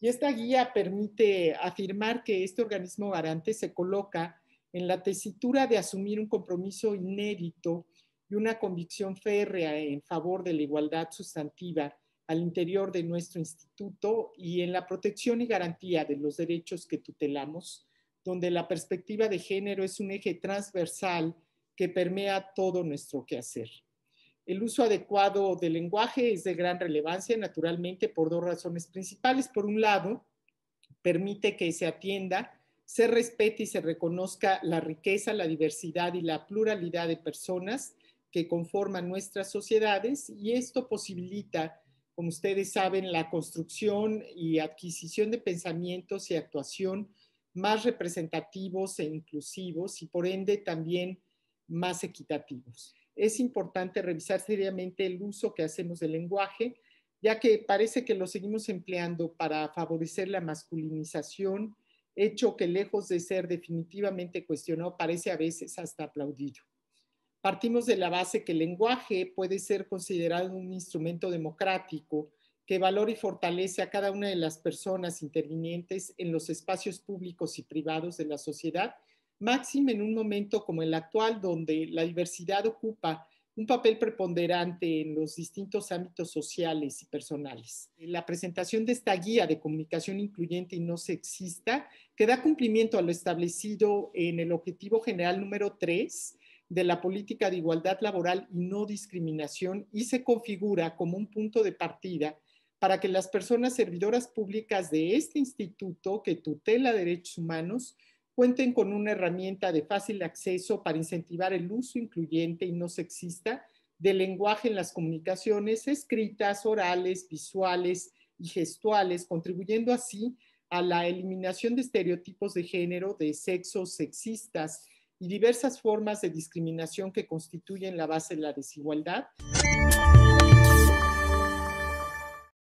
Y esta guía permite afirmar que este organismo garante se coloca en la tesitura de asumir un compromiso inédito y una convicción férrea en favor de la igualdad sustantiva al interior de nuestro instituto y en la protección y garantía de los derechos que tutelamos, donde la perspectiva de género es un eje transversal que permea todo nuestro quehacer. El uso adecuado del lenguaje es de gran relevancia, naturalmente, por dos razones principales. Por un lado, permite que se atienda se respete y se reconozca la riqueza, la diversidad y la pluralidad de personas que conforman nuestras sociedades y esto posibilita, como ustedes saben, la construcción y adquisición de pensamientos y actuación más representativos e inclusivos y por ende también más equitativos es importante revisar seriamente el uso que hacemos del lenguaje, ya que parece que lo seguimos empleando para favorecer la masculinización, hecho que lejos de ser definitivamente cuestionado, parece a veces hasta aplaudido. Partimos de la base que el lenguaje puede ser considerado un instrumento democrático que valora y fortalece a cada una de las personas intervinientes en los espacios públicos y privados de la sociedad máxime en un momento como el actual, donde la diversidad ocupa un papel preponderante en los distintos ámbitos sociales y personales. Eh, la presentación de esta guía de comunicación incluyente y no sexista, que da cumplimiento a lo establecido en el objetivo general número 3 de la política de igualdad laboral y no discriminación, y se configura como un punto de partida para que las personas servidoras públicas de este instituto que tutela derechos humanos cuenten con una herramienta de fácil acceso para incentivar el uso incluyente y no sexista del lenguaje en las comunicaciones escritas, orales, visuales y gestuales, contribuyendo así a la eliminación de estereotipos de género, de sexos sexistas y diversas formas de discriminación que constituyen la base de la desigualdad.